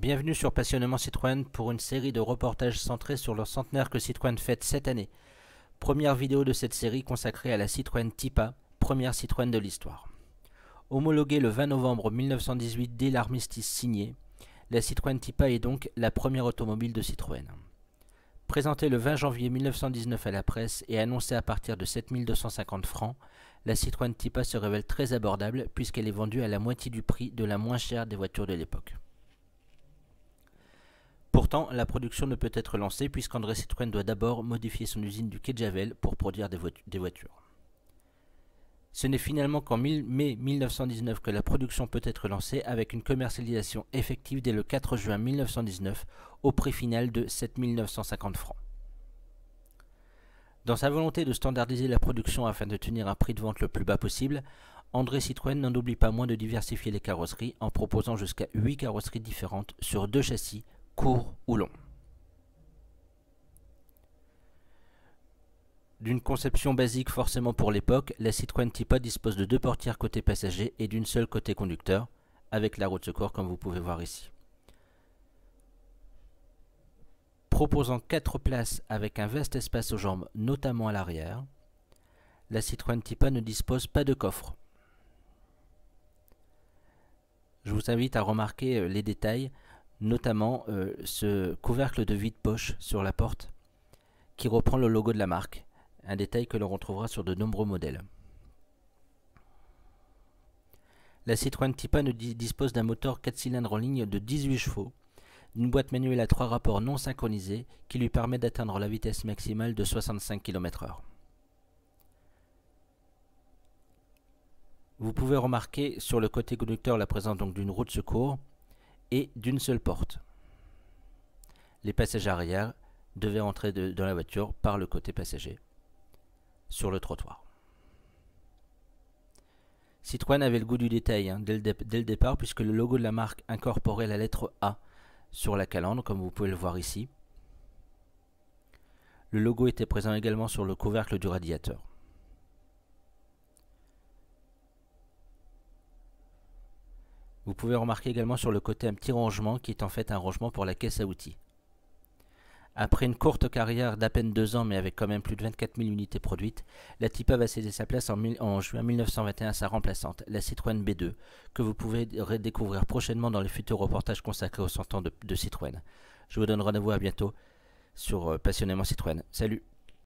Bienvenue sur Passionnement Citroën pour une série de reportages centrés sur le centenaire que Citroën fête cette année. Première vidéo de cette série consacrée à la Citroën Tipa, première Citroën de l'histoire. Homologuée le 20 novembre 1918 dès l'armistice signé, la Citroën Tipa est donc la première automobile de Citroën. Présentée le 20 janvier 1919 à la presse et annoncée à partir de 7250 francs, la Citroën Tipa se révèle très abordable puisqu'elle est vendue à la moitié du prix de la moins chère des voitures de l'époque. Pourtant, la production ne peut être lancée puisqu'André Citroën doit d'abord modifier son usine du Quai Javel pour produire des, voitures. Ce n'est finalement qu'en mai 1919 que la production peut être lancée avec une commercialisation effective dès le 4 juin 1919 au prix final de 7950 francs. Dans sa volonté de standardiser la production afin de tenir un prix de vente le plus bas possible, André Citroën n'en oublie pas moins de diversifier les carrosseries en proposant jusqu'à 8 carrosseries différentes sur deux châssis court ou long. D'une conception basique forcément pour l'époque, la Citroën Tipa dispose de deux portières côté passager et d'une seule côté conducteur, avec la roue de secours comme vous pouvez voir ici. Proposant quatre places avec un vaste espace aux jambes, notamment à l'arrière, la Citroën Tipa ne dispose pas de coffre. Je vous invite à remarquer euh, les détails notamment euh, ce couvercle de vide-poche sur la porte qui reprend le logo de la marque, un détail que l'on retrouvera sur de nombreux modèles. La Citroën Tipa dispose d'un moteur 4 cylindres en ligne de 18 chevaux, d'une boîte manuelle à 3 rapports non synchronisés qui lui permet d'atteindre la vitesse maximale de 65 km/h. Vous pouvez remarquer sur le côté conducteur la présence d'une roue de secours et d'une seule porte. Les passagers arrière devaient entrer dans la voiture par le côté passager, sur le trottoir. Citroën avait le goût du détail hein, dès, le départ, puisque le logo de la marque incorporait la lettre A sur la calandre, comme vous pouvez le voir ici. Le logo était présent également sur le couvercle du radiateur. Vous pouvez remarquer également sur le côté un petit rangement qui est en fait un rangement pour la caisse à outils. Après une courte carrière d'à peine deux ans mais avec quand même plus de 24 000 unités produites, la Tipa va céder sa place en, juin 1921 à sa remplaçante, la Citroën B2, que vous pouvez redécouvrir prochainement dans les futurs reportages consacrés aux 100 ans de Citroën. Je vous donne rendez-vous à bientôt sur euh, Passionnément Citroën. Salut